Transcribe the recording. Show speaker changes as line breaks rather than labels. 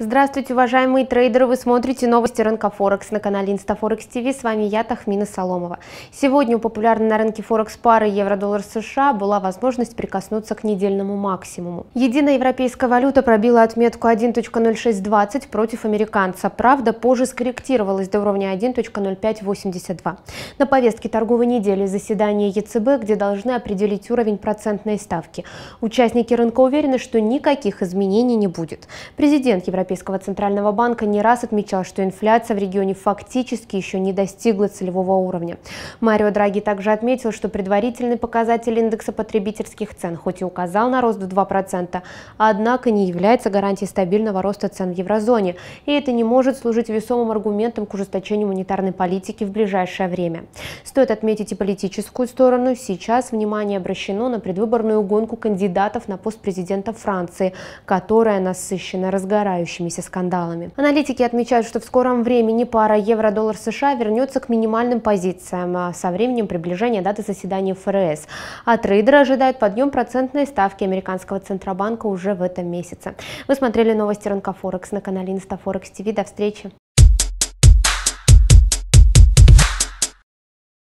Здравствуйте, уважаемые трейдеры! Вы смотрите новости рынка Форекс на канале Инстафорекс ТВ. С вами я, Тахмина Соломова. Сегодня у популярной на рынке Форекс пары евро-доллар США была возможность прикоснуться к недельному максимуму. Единая европейская валюта пробила отметку 1.0620 против американца. Правда, позже скорректировалась до уровня 1.0582. На повестке торговой недели заседание ЕЦБ, где должны определить уровень процентной ставки. Участники рынка уверены, что никаких изменений не будет. Президент Европейского Европейского Центрального банка не раз отмечал, что инфляция в регионе фактически еще не достигла целевого уровня. Марио Драги также отметил, что предварительный показатель индекса потребительских цен хоть и указал на рост в 2%, однако не является гарантией стабильного роста цен в еврозоне, и это не может служить весомым аргументом к ужесточению монетарной политики в ближайшее время. Стоит отметить и политическую сторону. Сейчас внимание обращено на предвыборную гонку кандидатов на пост президента Франции, которая насыщена разгорающей повторяющимися скандалами. Аналитики отмечают, что в скором времени пара евро-доллар США вернется к минимальным позициям а, со временем приближения даты заседания ФРС. А трейдеры ожидают подъем процентной ставки американского Центробанка уже в этом месяце. Вы смотрели новости рынка Форекс на канале Инстафорекс ТВ. До встречи!